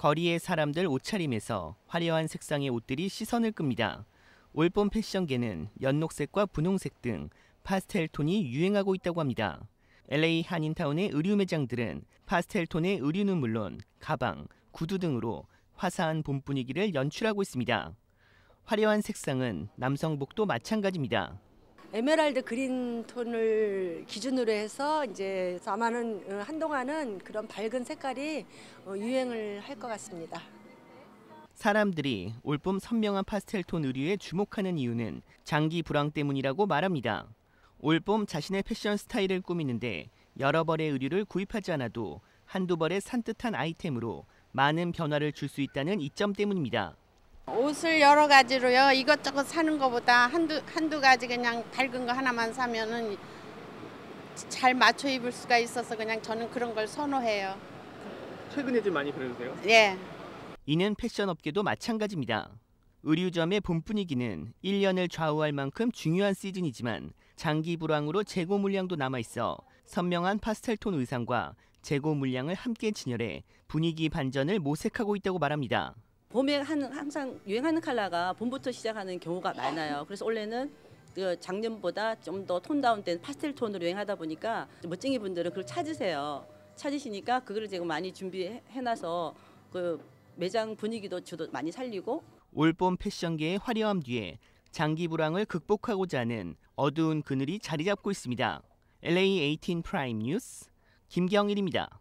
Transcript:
거리의 사람들 옷차림에서 화려한 색상의 옷들이 시선을 끕니다. 올봄 패션계는 연녹색과 분홍색 등 파스텔 톤이 유행하고 있다고 합니다. LA 한인타운의 의류 매장들은 파스텔 톤의 의류는 물론 가방, 구두 등으로 화사한 봄 분위기를 연출하고 있습니다. 화려한 색상은 남성복도 마찬가지입니다. 에메랄드 그린 톤을 기준으로 해서 이제 아마는 어, 한동안은 그런 밝은 색깔이 어, 유행을 할 것 같습니다. 사람들이 올봄 선명한 파스텔 톤 의류에 주목하는 이유는 장기 불황 때문이라고 말합니다. 올봄 자신의 패션 스타일을 꾸미는데 여러 벌의 의류를 구입하지 않아도 한두 벌의 산뜻한 아이템으로 많은 변화를 줄 수 있다는 이점 때문입니다. 옷을 여러 가지로요. 이것저것 사는 것보다 한두, 한두 가지 그냥 밝은 거 하나만 사면은 잘 맞춰 입을 수가 있어서 그냥 저는 그런 걸 선호해요. 최근에 좀 많이 그러세요? 예. 이는 패션 업계도 마찬가지입니다. 의류점의 봄분위기는 1년을 좌우할 만큼 중요한 시즌이지만 장기 불황으로 재고 물량도 남아 있어 선명한 파스텔톤 의상과 재고 물량을 함께 진열해 분위기 반전을 모색하고 있다고 말합니다. 봄에 한, 항상 유행하는 컬러가 봄부터 시작하는 경우가 많아요. 그래서 원래는 그 작년보다 좀 더 톤 다운된 파스텔 톤으로 유행하다 보니까 멋쟁이 분들은 그걸 찾으세요. 찾으시니까 그걸 지금 많이 준비해놔서 그 매장 분위기도 주도 많이 살리고 올봄 패션계의 화려함 뒤에 장기 불황을 극복하고자 하는 어두운 그늘이 자리 잡고 있습니다. LA 18 프라임 뉴스 김경일입니다.